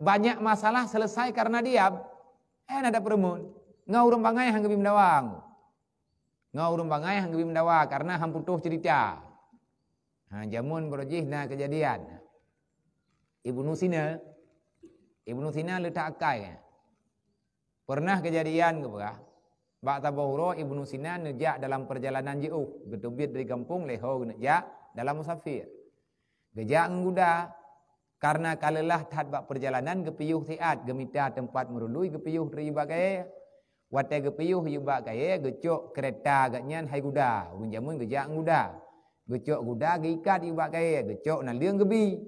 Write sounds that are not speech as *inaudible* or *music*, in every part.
banyak masalah selesai karena diam. Eh, ada perumun. Ngau urum bangai gebim dawang. Ngau urum bangai gebim dawang. Karena hang putuh cerita. Ha, jamun berujih na kejadian. Ibu Nusina, Ibu Nusina letak akai. Pernah kejadian ke berah. Bakta Bahura Ibnu Sina nejak dalam perjalanan jauh. Getubit dari kampung leho nejak dalam musafir. Gejak ngguda. Karena kalalah tat bak perjalanan gepiuh tiat gemita tempat merului gepiuh ri bagai wate gepiuh yu bagai gecok kereta gaknya hai kuda, urung jamun gejak guda gecok guda geikat yu bagai gecok na leung gebi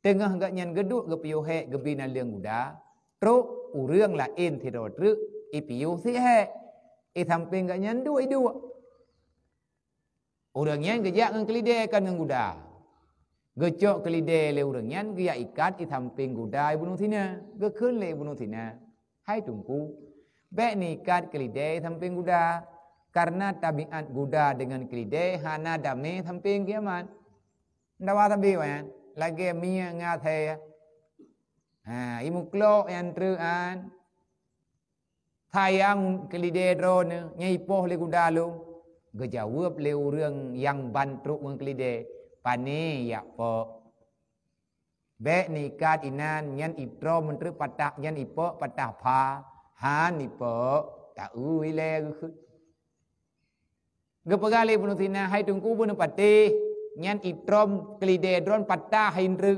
tengah gaknya geduk gepiuh he gebi na liang guda tro urang la in ti tru i piu si he i samping gaknya dua i dua urangnya gejak ngan kelide kan ngan guda Gecok ke lidah leh orang yang gaya ikat di samping gudai bunuh tina. Gekun leh bunuh tina. Hai tungku. Bek ni ikat ke lidah samping gudai. Karena tabiat gudai dengan ke lidah hana dame samping kiamat. Nda wa sabi wa yan. Lagi miya ngathe ya. Ha, imu klok yang teruan. Tayang ke lidah drone. Nyipoh leh gudai lu. Gejawab leh orang yang bantruk dengan ke lidah pani ya po be nikat inan nyan ipro mentru patah nyan ipo patah pa han ipo ta u ile ku ge pagale bunu tina hai tung ku bunu pati nyan iprom klide dron patah hindru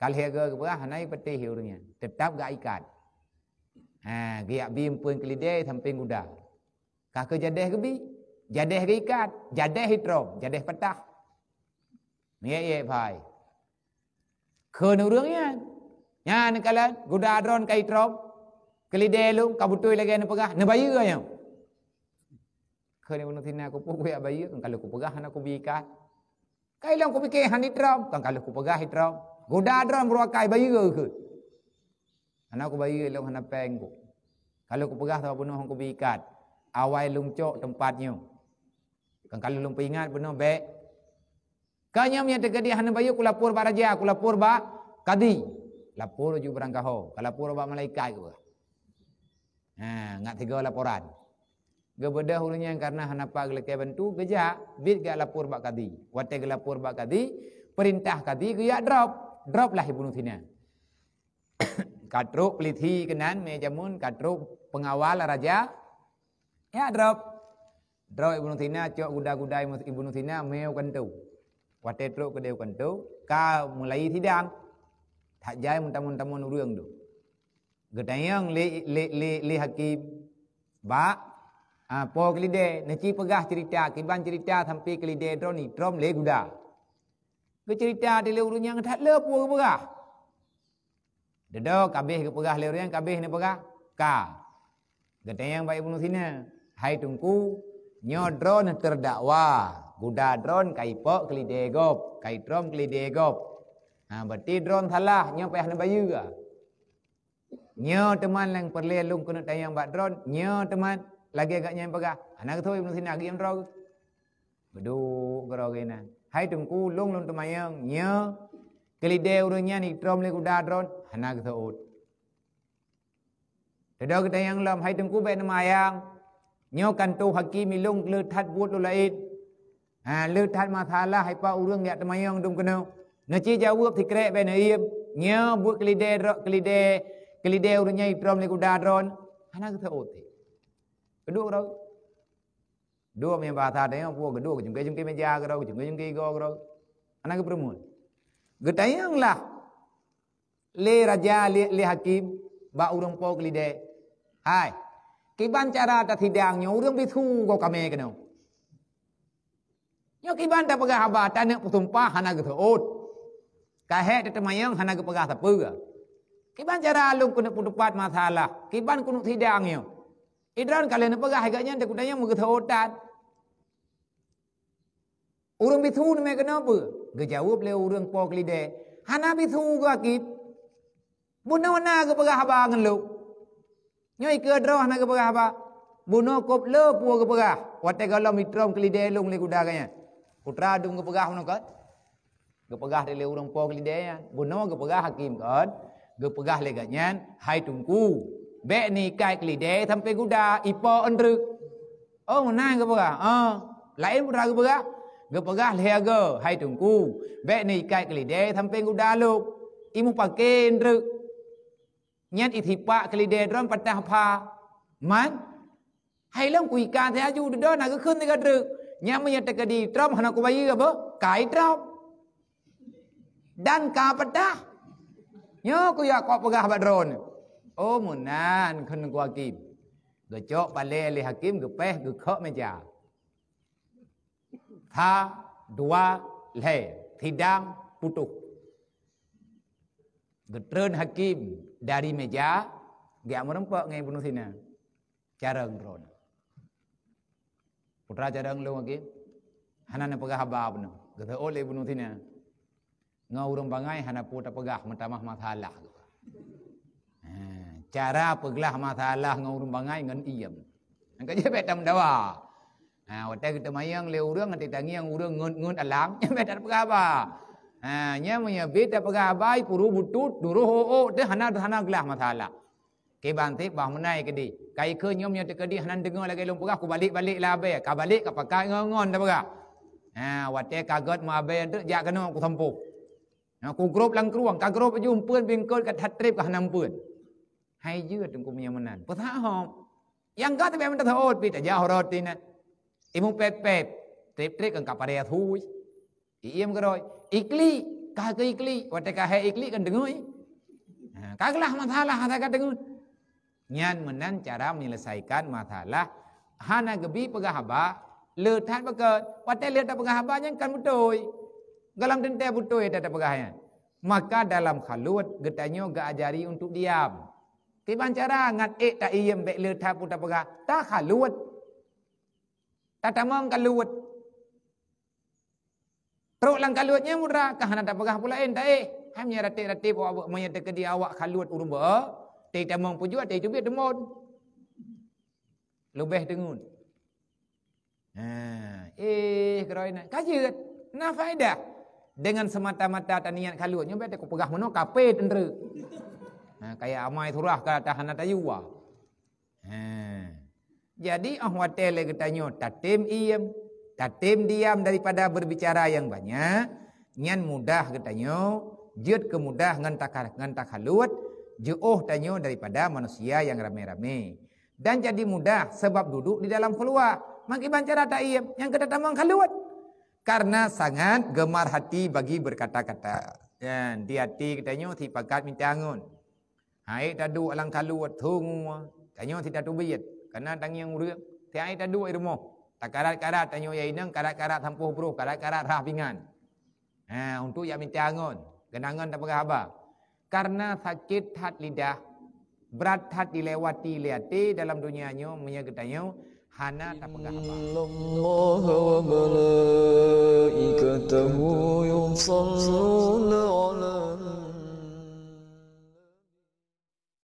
kal hege ge pa hanai pati hiurnya tetap ga ikat ha giak bim pun klide samping kuda ka ke jadeh ke bi jadeh ge ikat jadeh iprom jadeh patah นี่ยเอพายคืหนูเรื่องเนี้ยงานกันเลยกูด่าดรอนไก่รอกกลีเดลุงกับุตุยเลยแกนึกปะกะนบายึกไอยังไงคือในวันที่นายกูพูดกูอยากไปยังกันแล้กูปะกะฮันกูบีกันไกลแล้วกูบีกักฮันนี่ตรอมกันแล้กูปะกะฮิตรอมกูด่าดรอนรัวไกลบายุกไงคือฮันกูบายังแล้วฮันแปลงกูกันแล้วกูปะกะทว่าบุญ้องกูบีกันเอาไว้ลุงโจ๊้ตำปัดยังกันแล้วลุงไปงานบุงเบะ Kanya mi ada kedih hanu bayu kulapur ba raja, kulapur ba kadi. Lapor ju barang kaho, kalapur ba malaikat ke. Ha, ngak tiga laporan. Gebedah hulunya karena hanapa gelek bantu geja, bit ge lapor ba kadi. Wate ge lapor ba kadi, perintah kadi ge ya drop, drop lah ibnu tina. *coughs* katruk peliti kenan mejamun katruk pengawal raja. Ya drop. Drop ibnu tina cok guda-guda ibnu tina meo kentu. Kuatir teruk ke dia tu. Kau mulai tidang. Tak jai mentamun-tamun uruang tu. Gedayang le le le le hakim. Ba. Ha, po kelide. Neci pegah cerita. Kiban cerita sampai kelide. Drom ni. Drom le guda. Ke cerita dia le uruang yang tak lepu ke pegah. Dedok kabeh ke pegah le uruang. Kabeh ni pegah. Ka. Gedayang baik bunuh sini. Hai tungku. Nyodron terdakwa. Buda drone kai po kelide gop, kai drone kelide gop. Ha berarti drone salah nyo payah na bayu ka. Nyo teman lang perle lung kuno tayang bak drone, nyo teman lagi agaknya yang pegah. Anak ha, tu ibnu sini agi yang drone. Bedu gara gena. Hai tungku lung lung temayang nyo kelide urunya ni drone le kuda drone, anak ha, tu ut. Tadau kita yang lam hai tungku bae na mayang. Nyo kantu hakimi lung le tat buat ulait. à lư than ma tha la hay pa urang ya tamayong dum kena na chi jawab ti kre be na iem nya bu klide ro klide klide urang nyai prom le kuda dron hana ke tho ti kedu ro du me ba tha de pu kedu jum ke jum ke me cái ro jum ke jum ke go bơm hana cái permun gedayang là le raja le, le hakim ba urang po klide hai cái ban chara ta thì đàng nhau urang bi thu go cái nào Nyok iban tak pegah haba tanak putumpah hana ge teut. Kahe tete mayang hana ge pegah tapi ge. Iban cara alung kuna putupat masalah. Iban kuna tidang yo. Idran kalian ne pegah haganya de kudanya mege teutan. Urung bitu ne mege nape? Ge jawab le urang pok lide. Hana bitu ge akit. Bunna wana ge pegah haba ngen lu. Nyok ike dro hana ge pegah haba. Bunna kop le pu ge pegah. Wate galo mitrom kelide lung le kudaganya. Putra ada muka pegah mana kot? Gak pegah dia orang puak li dia. Ya? Guna gak pegah hakim kot. Gak pegah dia katnya. Hai tungku. Bek ni kait li dia sampai kuda. Ipa andru. Oh, mana gak pegah? Oh. Lain putra gak pegah. Gak pegah dia ke. Hai tungku. Bek ni kait li dia sampai kuda lu. Imu pakai andru. Nyat ithipa kali dia dron patah apa. Man. Hai lang kuika dia ju de do na ke khun de ka Nyamu yang tak di trom hana kubai apa? Kai trom. Dan kau petah. Yo ku ya kau pegah badron. Oh munan kan ku hakim. Gecok pale le hakim gepeh gekok meja. Tha dua le tidang putuk. Getren hakim dari meja. Gak merempok ngai bunuh sini. Cara ngron. Putra cara ngelung lagi. Hana ne pegah bab nu. Kata oleh oh, bunuh tina. Ngau urung bangai hana puta pegah mentamah masalah. Eh, cara pegelah masalah ngau urung bangai ngan iem. Angka je betam dawa. Ha wata kita mayang le urung ngati tangi yang urang ngun ngun alam nya *laughs* betar pegah ba. Ha nya munya beta pegah bai puru butut duruh o o te hana hana gelah masalah. Ke bantik bah menai ke di. Kai ke nyom nyom teka di hanan dengar lagi lumpur aku lah, balik balik lah abai. Ka balik ka pakai ngon ngon dah berak. Ha wate kagot mu abai tu jak kena aku tempu. Ha ku grup lang keruang ka grup ju umpun bingkol ka tatrip ka hanan pun. Hai je ya tu ku menya menan. Pasah ha. Yang ka tapi menta thot pita ja horot tin. Imu pep pep. Trip trip kan ka pare thui. Iem keroi. Ikli ka ke ikli wate ka hai ikli kan dengoi. Eh? Ha kagalah masalah ada ka dengoi. Nyan menan cara menyelesaikan masalah. Hana gebi pegahaba, leut han beke, watai leut pegah pegahaba nyan kan butoi. Galam tente butoi da pegahaya. Maka dalam kalut getanyo ga ajari untuk diam. Kiban cara ngat ek eh, tak iem be leut ha puta pegah, tak kalut, tak tamam kalut, luat. Teruk lang kaluatnya murah, kahana da pegah pula en eh, ta e. Eh. Hanya rati-rati bawa-bawa menyatakan dia awak kalut urumba. Tai tamang pujua, tai tubi demun. Lubeh dengun. Ha, eh kerai nak kaya kan? Na faedah. Dengan semata-mata tak niat kalut. Nyobat aku pegah mana kapai tentera. Ha, kayak amai surah ke atas anak tayu lah. Ha. Jadi ahwa tele katanya. Tatim iam. Tatim diam daripada berbicara yang banyak. Nyan mudah katanya. Jut kemudah ngantak, ngantak halut. Ngantak halut jeuh tanyo daripada manusia yang ramai-ramai dan jadi mudah sebab duduk di dalam keluar maki bancara tak iem yang kata tamang keluar karena sangat gemar hati bagi berkata-kata dan di hati katanya ti pakat minta angun hai tadu alang keluar tunggu tanyo ti tadu biet karena tangi yang urut ti hai tadu irmo tak karat-karat tanyo ya ineng karat-karat tampuh bro karat-karat rah pingan ha untuk yang minta angun kenangan tak pakai habar karena sakit hat lidah berat hat dilewati liati eh, dalam dunianya menya gedanyo hana tapegah wa malaikatahu yusalluna ala